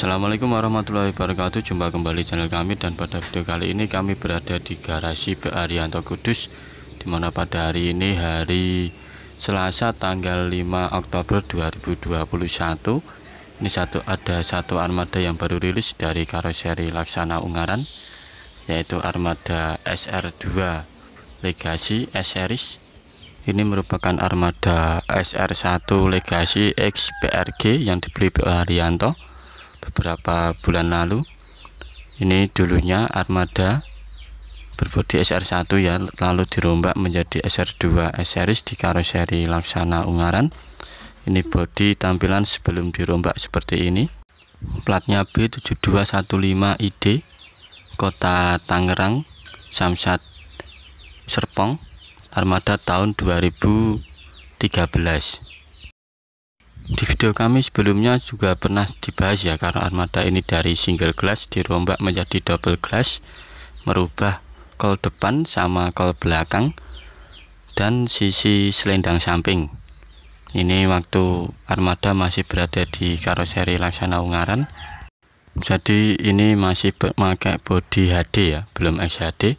Assalamualaikum warahmatullahi wabarakatuh Jumpa kembali channel kami dan pada video kali ini kami berada di garasi Bearianto Kudus Dimana pada hari ini hari Selasa tanggal 5 Oktober 2021 Ini satu ada satu armada yang baru rilis dari karoseri Laksana Ungaran Yaitu armada SR2 Legacy S-Series ini merupakan armada SR1 Legacy XBRG yang dibeli B. Arianto beberapa bulan lalu ini dulunya armada berbodi SR1 ya lalu dirombak menjadi SR2 S-Series di karoseri Laksana Ungaran ini bodi tampilan sebelum dirombak seperti ini platnya B7215ID kota Tangerang Samsat Serpong armada tahun 2013 di video kami sebelumnya juga pernah dibahas ya karena armada ini dari single glass dirombak menjadi double glass merubah kol depan sama kol belakang dan sisi selendang samping ini waktu armada masih berada di karoseri Laksana Ungaran jadi ini masih memakai body HD ya belum XHD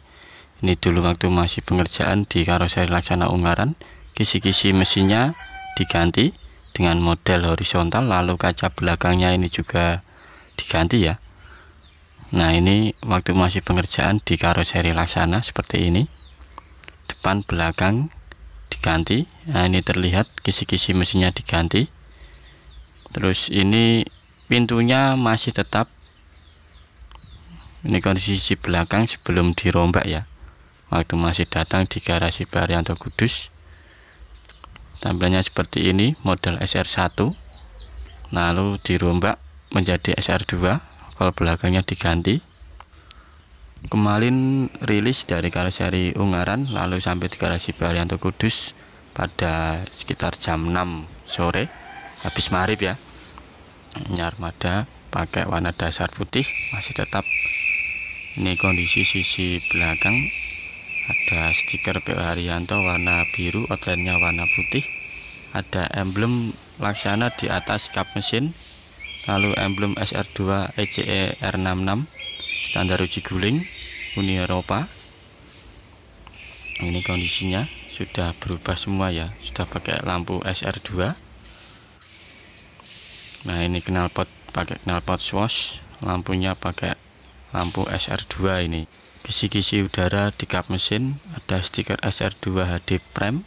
ini dulu waktu masih pengerjaan di karoseri Laksana Ungaran kisi-kisi mesinnya diganti dengan model horizontal lalu kaca belakangnya ini juga diganti ya nah ini waktu masih pengerjaan di karoseri laksana seperti ini depan belakang diganti nah ini terlihat kisi-kisi mesinnya diganti terus ini pintunya masih tetap ini kondisi belakang sebelum dirombak ya waktu masih datang di garasi Barianto Kudus tampilannya seperti ini model SR1 lalu dirombak menjadi SR2 kalau belakangnya diganti kemarin rilis dari karoseri Ungaran lalu sampai di garasi Barianto Kudus pada sekitar jam 6 sore habis marib ya Nyarmada, pakai warna dasar putih masih tetap ini kondisi sisi belakang ada stiker PO Haryanto warna biru outline-nya warna putih ada emblem Laksana di atas kap mesin lalu emblem SR2 ECE R66 standar uji guling Uni Eropa ini kondisinya sudah berubah semua ya sudah pakai lampu SR2 nah ini knalpot pakai knalpot swash lampunya pakai lampu SR2 ini kisi-kisi udara di kap mesin ada stiker SR2 HD Prime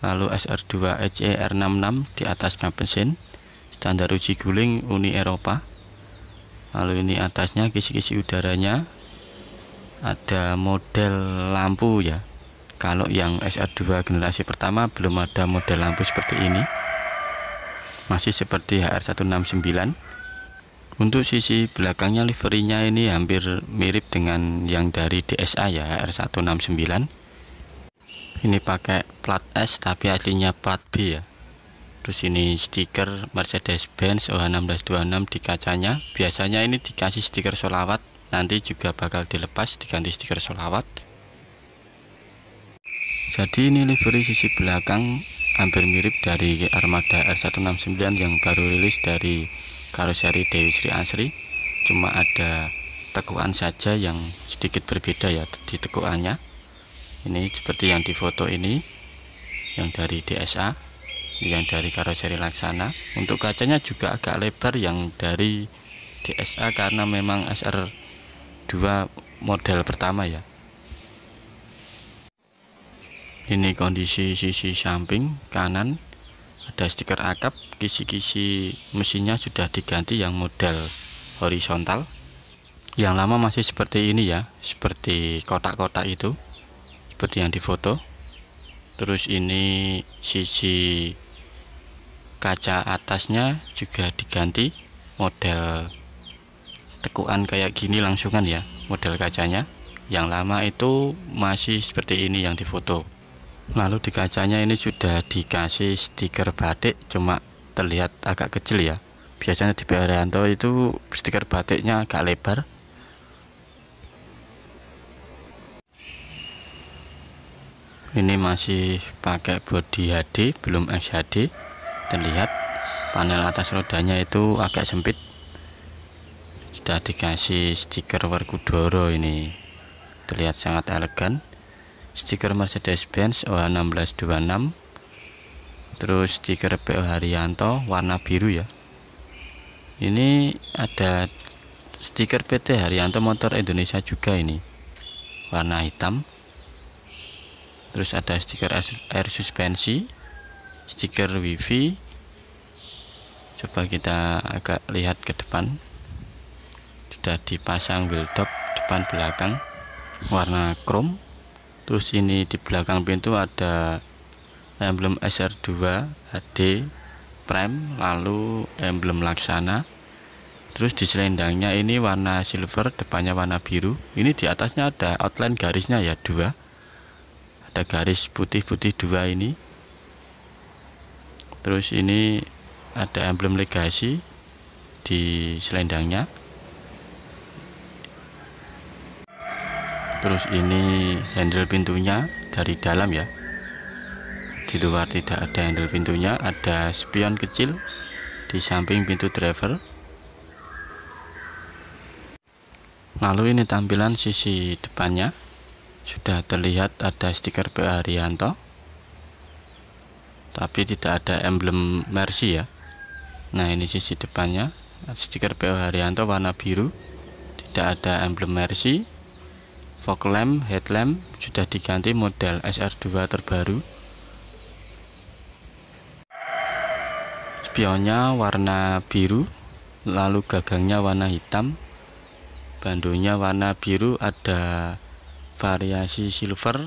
lalu SR2 HER66 di atas kap mesin standar uji guling Uni Eropa lalu ini atasnya kisi-kisi udaranya ada model lampu ya kalau yang SR2 generasi pertama belum ada model lampu seperti ini masih seperti HR169 untuk sisi belakangnya liverinya ini hampir mirip dengan yang dari DSA ya R169 ini pakai plat S tapi aslinya plat B ya terus ini stiker Mercedes-Benz OH1626 di kacanya biasanya ini dikasih stiker solawat nanti juga bakal dilepas diganti stiker solawat jadi ini livery sisi belakang hampir mirip dari Armada R169 yang baru rilis dari karoseri Dewi Sri Asri cuma ada tekuan saja yang sedikit berbeda ya di tekuannya ini seperti yang di foto ini yang dari DSA yang dari karoseri Laksana untuk kacanya juga agak lebar yang dari DSA karena memang SR2 model pertama ya ini kondisi sisi samping kanan ada stiker akap kisi-kisi mesinnya sudah diganti yang model horizontal yang lama masih seperti ini ya seperti kotak-kotak itu seperti yang difoto terus ini sisi kaca atasnya juga diganti model tekuan kayak gini langsungan ya model kacanya yang lama itu masih seperti ini yang difoto lalu di kacanya ini sudah dikasih stiker batik cuma terlihat agak kecil ya biasanya di Bioranto itu stiker batiknya agak lebar ini masih pakai body HD belum SHD terlihat panel atas rodanya itu agak sempit sudah dikasih stiker Werkudoro ini terlihat sangat elegan stiker Mercedes-Benz OH1626 terus stiker PO Haryanto warna biru ya ini ada stiker PT Haryanto Motor Indonesia juga ini warna hitam terus ada stiker air suspensi stiker wifi coba kita agak lihat ke depan sudah dipasang wheel top depan belakang warna chrome terus ini di belakang pintu ada emblem SR2 HD prime lalu emblem laksana terus di selendangnya ini warna silver depannya warna biru ini di atasnya ada outline garisnya ya dua ada garis putih-putih dua ini terus ini ada emblem legasi di selendangnya terus ini handle pintunya dari dalam ya di luar tidak ada handle pintunya ada spion kecil di samping pintu driver lalu ini tampilan sisi depannya sudah terlihat ada stiker PO Arianto tapi tidak ada emblem Mercy ya nah ini sisi depannya stiker PO Arianto warna biru tidak ada emblem Mercy fog lamp, headlamp sudah diganti model SR2 terbaru spionnya warna biru lalu gagangnya warna hitam bandonya warna biru ada variasi silver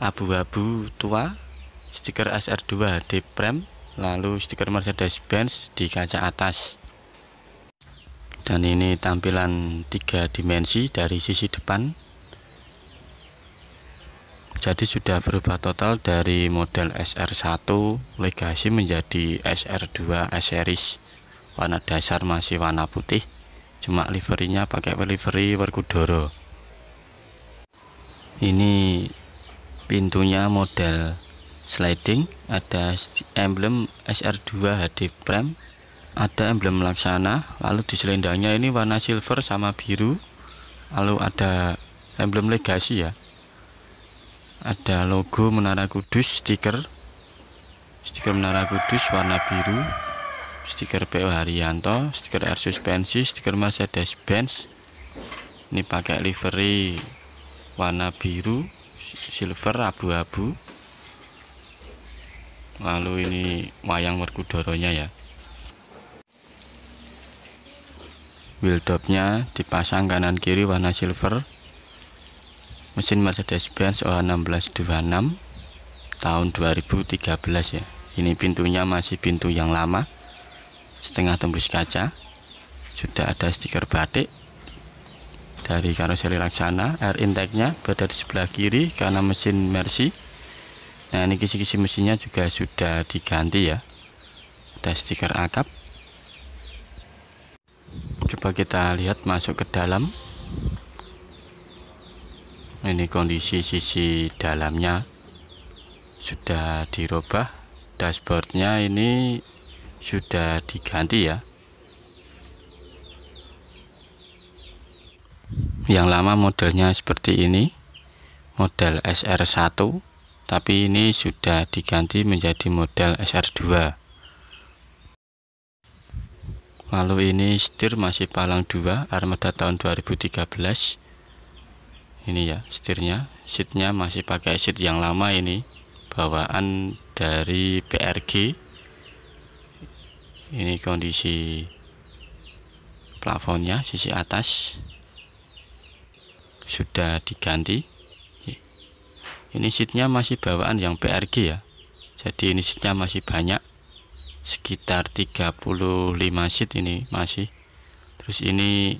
abu-abu tua stiker SR2 di prem lalu stiker Mercedes-Benz di kaca atas dan ini tampilan tiga dimensi dari sisi depan jadi sudah berubah total dari model SR1 legasi menjadi SR2 S series warna dasar masih warna putih cuma liverinya pakai livery Werkudoro ini pintunya model sliding ada emblem SR2 HD Prime ada emblem laksana lalu di selendangnya ini warna silver sama biru lalu ada emblem legasi ya ada logo menara kudus stiker stiker menara kudus warna biru stiker PO Haryanto stiker Air suspensi stiker Mercedes Benz ini pakai livery warna biru silver abu-abu lalu ini wayang werkudoronya ya dopnya dipasang kanan kiri warna silver mesin Mercedes-Benz OH1626 tahun 2013 ya ini pintunya masih pintu yang lama setengah tembus kaca sudah ada stiker batik dari karoseri laksana air intake nya berada di sebelah kiri karena mesin Mercy nah ini kisi-kisi mesinnya juga sudah diganti ya ada stiker akap coba kita lihat masuk ke dalam ini kondisi sisi dalamnya sudah dirubah dashboardnya ini sudah diganti ya yang lama modelnya seperti ini model SR1 tapi ini sudah diganti menjadi model SR2 lalu ini setir masih palang 2 armada tahun 2013 ini ya setirnya seatnya masih pakai seat yang lama ini bawaan dari PRG ini kondisi plafonnya sisi atas sudah diganti ini seatnya masih bawaan yang PRG ya jadi ini seatnya masih banyak sekitar 35 seat ini masih terus ini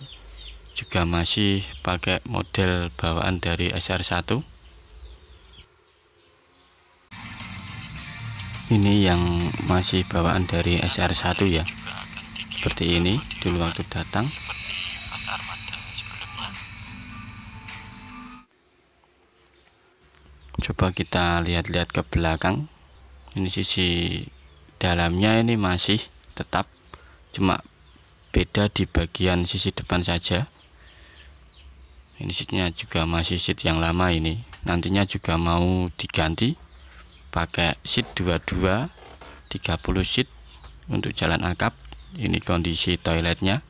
juga masih pakai model bawaan dari SR1 ini yang masih bawaan dari SR1 ya seperti ini dulu waktu datang coba kita lihat-lihat ke belakang ini sisi dalamnya ini masih tetap cuma beda di bagian sisi depan saja ini seatnya juga masih seat yang lama ini nantinya juga mau diganti pakai seat 22 30 seat untuk jalan akap ini kondisi toiletnya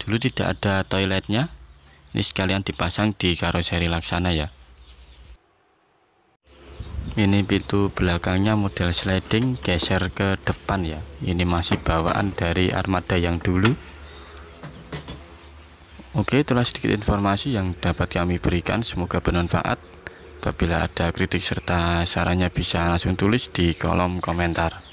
dulu tidak ada toiletnya ini sekalian dipasang di karoseri laksana ya ini pintu belakangnya model sliding geser ke depan ya ini masih bawaan dari armada yang dulu oke itulah sedikit informasi yang dapat kami berikan semoga bermanfaat apabila ada kritik serta sarannya bisa langsung tulis di kolom komentar